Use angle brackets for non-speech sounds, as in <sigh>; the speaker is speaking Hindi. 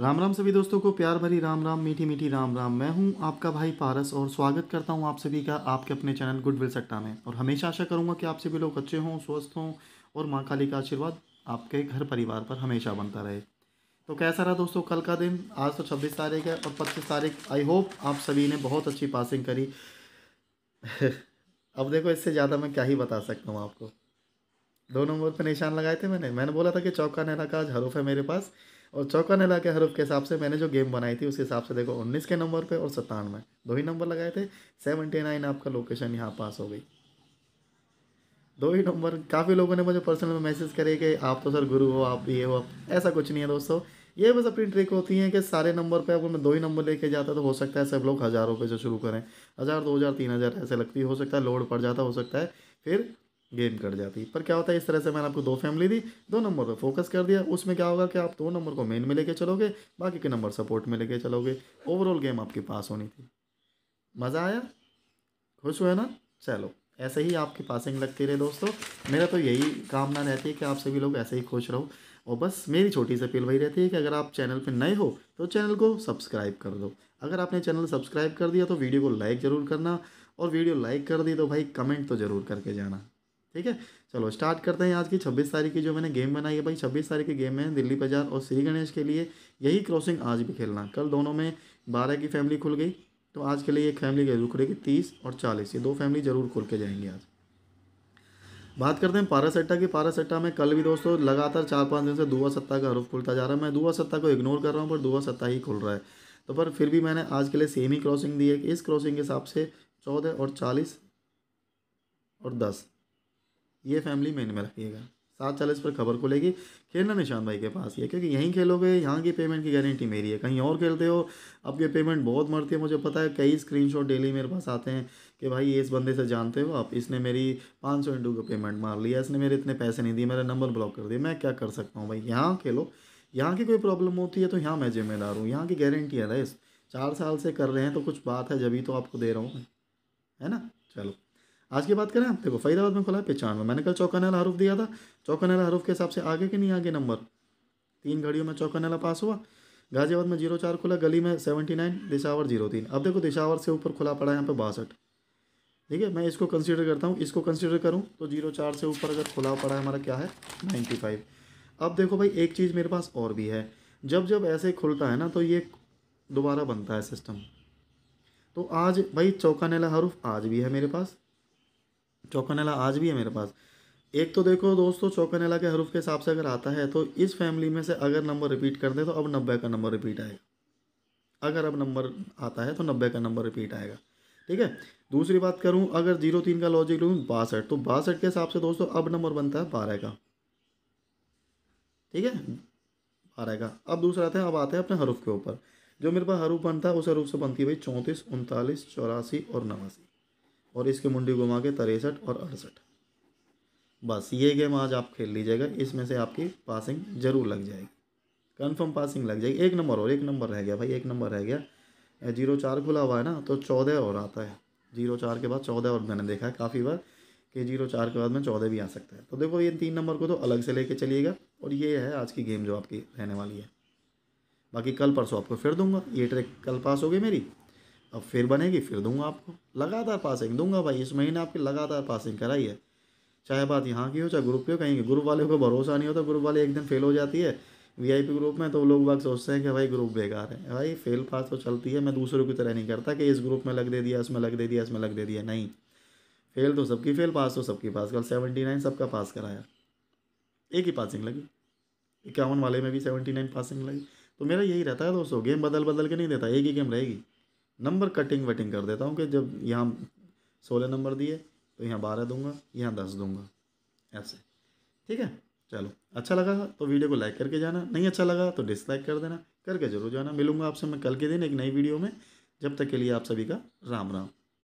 राम राम सभी दोस्तों को प्यार भरी राम राम मीठी मीठी राम राम मैं हूं आपका भाई पारस और स्वागत करता हूं आप सभी का आपके अपने चैनल गुडविल सट्टा में और हमेशा आशा करूंगा कि आप सभी लोग अच्छे हों स्वस्थ हों और माँ काली का आशीर्वाद आपके घर परिवार पर हमेशा बनता रहे तो कैसा रहा दोस्तों कल का दिन आज तो छब्बीस तारीख है और पच्चीस तारीख आई होप आप सभी ने बहुत अच्छी पासिंग करी <laughs> अब देखो इससे ज़्यादा मैं क्या ही बता सकता हूँ आपको दो नंबर पर निशान लगाए थे मैंने मैंने बोला था कि चौका नहीं का आज हरूफ है मेरे पास और चौकानेला के हरूफ के हिसाब से मैंने जो गेम बनाई थी उसके हिसाब से देखो उन्नीस के नंबर पे और सत्तानवे दो ही नंबर लगाए थे सेवेंटी नाइन आपका लोकेशन यहाँ पास हो गई दो ही नंबर काफ़ी लोगों ने मुझे पर्सनल में मैसेज करे कि आप तो सर गुरु हो आप ये हो आप ऐसा कुछ नहीं है दोस्तों ये बस अपनी ट्रिक होती है कि सारे नंबर पे अगर मैं दो ही नंबर लेके जाता तो हो सकता है सब लोग हज़ारों पे से शुरू करें हज़ार दो हज़ार तीन हज़ार ऐसे लगती हो सकता है लोड पड़ जाता हो सकता है फिर गेन कर जाती पर क्या होता है इस तरह से मैंने आपको दो फैमिली दी दो नंबर पर फोकस कर दिया उसमें क्या होगा कि आप दो नंबर को मेन में लेके चलोगे बाकी के नंबर सपोर्ट में लेके चलोगे ओवरऑल गेम आपके पास होनी थी मज़ा आया खुश हुए ना चलो ऐसे ही आपकी पासिंग लगती रहे दोस्तों मेरा तो यही कामना रहती है कि आप सभी लोग ऐसे ही खुश रहो और बस मेरी छोटी सी अपील वही रहती है कि अगर आप चैनल पर नए हो तो चैनल को सब्सक्राइब कर दो अगर आपने चैनल सब्सक्राइब कर दिया तो वीडियो को लाइक ज़रूर करना और वीडियो लाइक कर दी तो भाई कमेंट तो ज़रूर करके जाना ठीक है चलो स्टार्ट करते हैं आज की छब्बीस तारीख की जो मैंने गेम बनाई है भाई छब्बीस तारीख की गेम में दिल्ली बाजार और श्री गणेश के लिए यही क्रॉसिंग आज भी खेलना कल दोनों में बारह की फैमिली खुल गई तो आज के लिए एक फैमिली जरूर खुलेगी तीस और चालीस ये दो फैमिली जरूर खुल के जाएंगे आज बात करते हैं पारासट्टा की पारासट्टा में कल भी दोस्तों लगातार चार पाँच दिन से दुआ सत्ता का हरूफ खुलता जा रहा है मैं दुआ सत्ता को इग्नोर कर रहा हूँ पर दुआ सत्ता ही खुल रहा है तो पर फिर भी मैंने आज के लिए सेम ही क्रॉसिंग दी है कि इस क्रॉसिंग के हिसाब से चौदह और चालीस और दस ये फैमिली मेन में रखिएगा सात चालीस पर खबर खुलेगी खेलना निशान भाई के पास ही है क्योंकि यहीं खेलोगे यहाँ की पेमेंट की गारंटी मेरी है कहीं और खेलते हो ये पेमेंट बहुत मरती है मुझे पता है कई स्क्रीनशॉट डेली मेरे पास आते हैं कि भाई ये इस बंदे से जानते हो आप इसने मेरी पाँच सौ इंटू का पेमेंट मार लिया इसने मेरे इतने पैसे नहीं दिए मेरा नंबर ब्लॉक कर दिया मैं क्या कर सकता हूँ भाई यहाँ खेलो यहाँ की कोई प्रॉब्लम होती है तो यहाँ मैं जिम्मेदार हूँ यहाँ की गारंटी है रईस चार साल से कर रहे हैं तो कुछ बात है जब तो आपको दे रहा हूँ मैं है ना चलो आज की बात करें आप देखो फरीदाबाद में खुला है पचानवे मैंने कल नाला हरूफ दिया था नाला हरूफ के हिसाब से आगे कि नहीं आगे नंबर तीन घड़ियों में नाला पास हुआ गाजियाबाद में जीरो चार खुला गली में सेवेंटी नाइन दिशावर जीरो तीन अब देखो दिशावर से ऊपर खुला पड़ा है यहाँ पे बासठ ठीक है मैं इसको कंसिडर करता हूँ इसको कंसिडर करूँ तो जीरो चार से ऊपर अगर खुला पड़ा है हमारा क्या है नाइन्टी फाइव अब देखो भाई एक चीज़ मेरे पास और भी है जब जब ऐसे खुलता है ना तो ये दोबारा बनता है सिस्टम तो आज भाई नाला हरूफ आज भी है मेरे पास चौकनेला आज भी है मेरे पास एक तो देखो दोस्तों चौकनेला के हरूफ के हिसाब से अगर आता है तो इस फैमिली में से अगर नंबर रिपीट कर दे तो अब नब्बे का नंबर रिपीट आएगा अगर अब नंबर आता है तो नब्बे का नंबर रिपीट आएगा ठीक है दूसरी बात करूँ अगर जीरो तीन का लॉजिक लूँ बासठ तो बासठ के हिसाब से दोस्तों अब नंबर बनता है बारह का ठीक है बारह का अब दूसरा आता है अब आते हैं अपने हरूफ के ऊपर जो मेरे पास हरूफ बनता है उस हरूफ से बनती है भाई चौंतीस उनतालीस चौरासी और नवासी और इसकी मुंडी घुमा के तिरसठ और अड़सठ बस ये गेम आज आप खेल लीजिएगा इसमें से आपकी पासिंग जरूर लग जाएगी कन्फर्म पासिंग लग जाएगी एक नंबर और एक नंबर रह गया भाई एक नंबर रह गया जीरो चार खुला हुआ है ना तो चौदह और आता है जीरो चार के बाद चौदह और मैंने देखा है काफ़ी बार कि जीरो चार के बाद में चौदह भी आ सकता है तो देखो ये तीन नंबर को तो अलग से लेके चलिएगा और ये है आज की गेम जो आपकी रहने वाली है बाकी कल परसों आपको फिर दूंगा ये ट्रिक कल पास हो गई मेरी अब फिर बनेगी फिर दूंगा आपको लगातार पासिंग दूंगा भाई इस महीने आपकी लगातार पासिंग कराई है चाहे बात यहाँ की हो चाहे ग्रुप की हो कहीं ग्रुप वाले को भरोसा नहीं होता ग्रुप वाले एक दिन फेल हो जाती है वीआईपी ग्रुप में तो लोग बाग सोचते हैं कि भाई ग्रुप बेकार है भाई फेल पास तो चलती है मैं दूसरों की तरह नहीं करता कि इस ग्रुप में लग दे दिया इसमें लग दे दिया इसमें लग दे दिया नहीं फेल तो सबकी फेल पास तो सबकी पास कल सेवेंटी नाइन सबका पास कराया एक ही पासिंग लगी इक्यावन वाले में भी सेवेंटी नाइन पासिंग लगी तो मेरा यही रहता है दोस्तों गेम बदल बदल के नहीं देता एक ही गेम रहेगी नंबर कटिंग वटिंग कर देता हूँ कि जब यहाँ सोलह नंबर दिए तो यहाँ बारह दूंगा यहाँ दस दूंगा ऐसे ठीक है चलो अच्छा लगा तो वीडियो को लाइक करके जाना नहीं अच्छा लगा तो डिसलाइक कर देना करके जरूर जाना मिलूंगा आपसे मैं कल के दिन एक नई वीडियो में जब तक के लिए आप सभी का राम राम